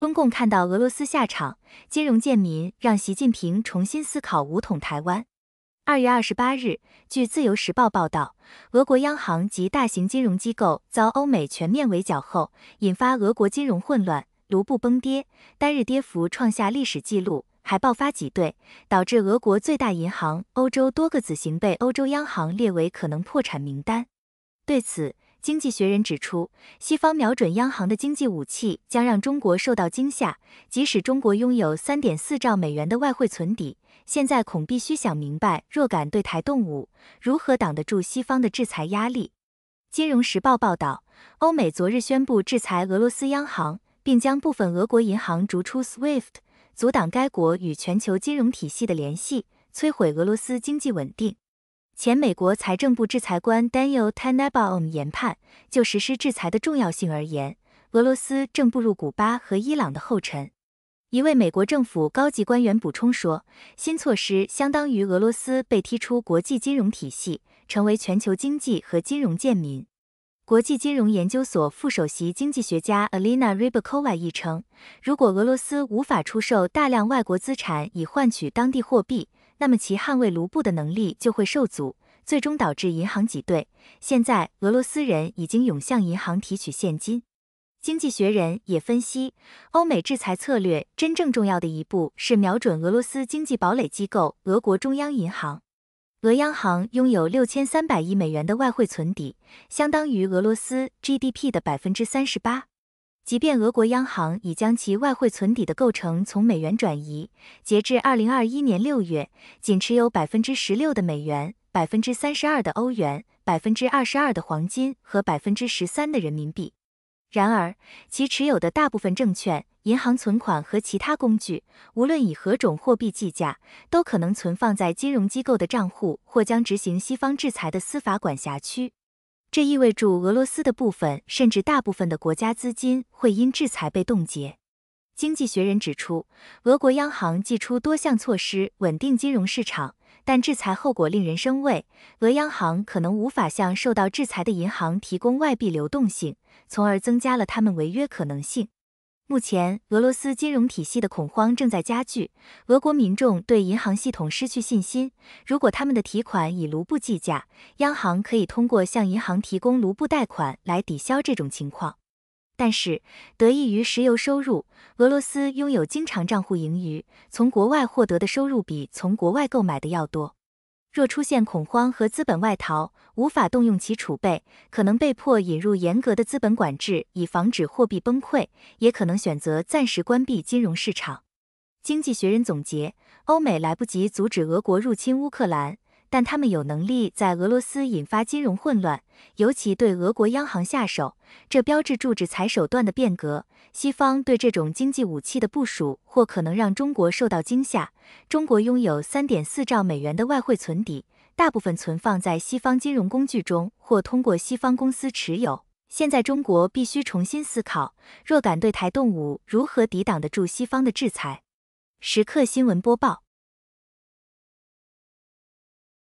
中共看到俄罗斯下场，金融贱民让习近平重新思考武统台湾。二月二十八日，据《自由时报》报道，俄国央行及大型金融机构遭欧美全面围剿后，引发俄国金融混乱，卢布崩跌，单日跌幅创下历史纪录，还爆发挤兑，导致俄国最大银行欧洲多个子行被欧洲央行列为可能破产名单。对此，《经济学人》指出，西方瞄准央行的经济武器将让中国受到惊吓，即使中国拥有三点四兆美元的外汇存底，现在恐必须想明白，若敢对台动武，如何挡得住西方的制裁压力？《金融时报》报道，欧美昨日宣布制裁俄罗斯央行，并将部分俄国银行逐出 SWIFT，阻挡该国与全球金融体系的联系，摧毁俄罗斯经济稳定。前美国财政部制裁官 Daniel Tenenbaum 研判，就实施制裁的重要性而言，俄罗斯正步入古巴和伊朗的后尘。一位美国政府高级官员补充说，新措施相当于俄罗斯被踢出国际金融体系，成为全球经济和金融贱民。国际金融研究所副首席经济学家 Alina Ribkova 亦称，如果俄罗斯无法出售大量外国资产以换取当地货币，那么其捍卫卢布的能力就会受阻，最终导致银行挤兑。现在俄罗斯人已经涌向银行提取现金。《经济学人》也分析，欧美制裁策略真正重要的一步是瞄准俄罗斯经济堡垒机构——俄国中央银行。俄央行拥有六千三百亿美元的外汇存底，相当于俄罗斯 GDP 的百分之三十八。即便俄国央行已将其外汇存底的构成从美元转移，截至二零二一年六月，仅持有百分之十六的美元、百分之三十二的欧元、百分之二十二的黄金和百分之十三的人民币。然而，其持有的大部分证券、银行存款和其他工具，无论以何种货币计价，都可能存放在金融机构的账户或将执行西方制裁的司法管辖区。这意味着俄罗斯的部分甚至大部分的国家资金会因制裁被冻结。《经济学人》指出，俄国央行祭出多项措施稳定金融市场，但制裁后果令人生畏。俄央行可能无法向受到制裁的银行提供外币流动性，从而增加了他们违约可能性。目前，俄罗斯金融体系的恐慌正在加剧，俄国民众对银行系统失去信心。如果他们的提款以卢布计价，央行可以通过向银行提供卢布贷款来抵消这种情况。但是，得益于石油收入，俄罗斯拥有经常账户盈余，从国外获得的收入比从国外购买的要多。若出现恐慌和资本外逃，无法动用其储备，可能被迫引入严格的资本管制以防止货币崩溃，也可能选择暂时关闭金融市场。经济学人总结：欧美来不及阻止俄国入侵乌克兰。但他们有能力在俄罗斯引发金融混乱，尤其对俄国央行下手，这标志住制裁手段的变革。西方对这种经济武器的部署，或可能让中国受到惊吓。中国拥有三点四兆美元的外汇存底，大部分存放在西方金融工具中，或通过西方公司持有。现在中国必须重新思考，若敢对台动武，如何抵挡得住西方的制裁？时刻新闻播报。